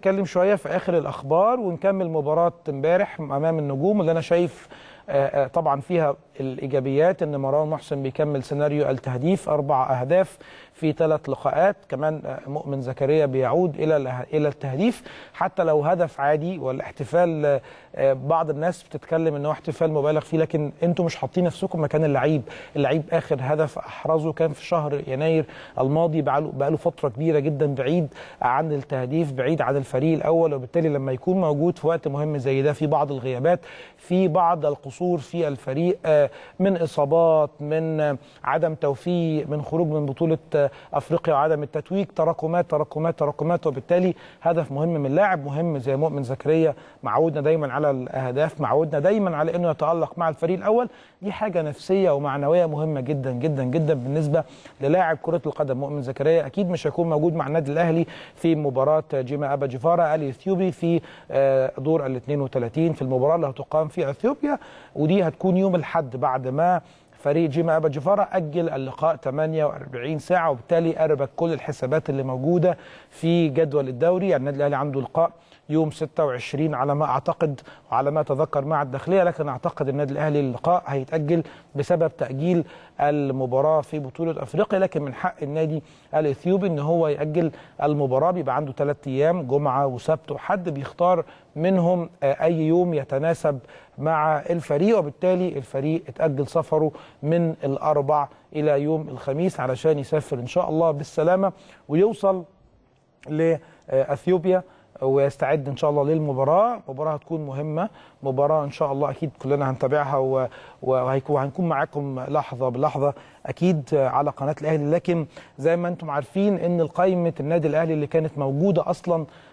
نتكلم شويه في اخر الاخبار ونكمل مباراه امبارح امام النجوم اللي انا شايف آه، آه، طبعا فيها الايجابيات ان مروان محسن بيكمل سيناريو التهديف اربع اهداف في ثلاث لقاءات كمان آه، مؤمن زكريا بيعود الى الى التهديف حتى لو هدف عادي والاحتفال بعض الناس بتتكلم ان هو احتفال مبالغ فيه لكن انتم مش حاطين نفسكم مكان اللعيب اللعيب اخر هدف احرزه كان في شهر يناير الماضي بقى له فتره كبيره جدا بعيد عن التهديف بعيد عن الفريق الاول وبالتالي لما يكون موجود في وقت مهم زي ده في بعض الغيابات في بعض القصور محصور في الفريق آه، من اصابات من آه، عدم توفيق من خروج من بطوله آه، افريقيا وعدم التتويج تراكمات تراكمات تراكمات وبالتالي هدف مهم من لاعب مهم زي مؤمن زكريا معودنا دايما على الاهداف معودنا دايما على انه يتالق مع الفريق الاول دي حاجه نفسيه ومعنويه مهمه جدا جدا جدا بالنسبه للاعب كره القدم مؤمن زكريا اكيد مش هيكون موجود مع النادي الاهلي في مباراه جيما ابا جفاره الاثيوبي في دور ال 32 في المباراه اللي هتقام في اثيوبيا ودي هتكون يوم الحد بعد ما فريق جيما ابا جفاره اجل اللقاء 48 ساعه وبالتالي قربت كل الحسابات اللي موجوده في جدول الدوري يعني النادي الاهلي عنده لقاء يوم 26 على ما اعتقد وعلى ما اتذكر مع الداخليه لكن اعتقد النادي الاهلي اللقاء هيتاجل بسبب تاجيل المباراه في بطوله افريقيا لكن من حق النادي الاثيوبي ان هو ياجل المباراه بيبقى عنده ثلاث ايام جمعه وسبت وحد بيختار منهم آه، اي يوم يتناسب مع الفريق وبالتالي الفريق اتأجل سفره من الاربع الى يوم الخميس علشان يسافر ان شاء الله بالسلامه ويوصل لاثيوبيا ويستعد ان شاء الله للمباراه مباراه هتكون مهمه مباراه ان شاء الله اكيد كلنا هنتابعها وهنكون معاكم لحظه بلحظه اكيد على قناه الاهلي لكن زي ما انتم عارفين ان قائمه النادي الاهلي اللي كانت موجوده اصلا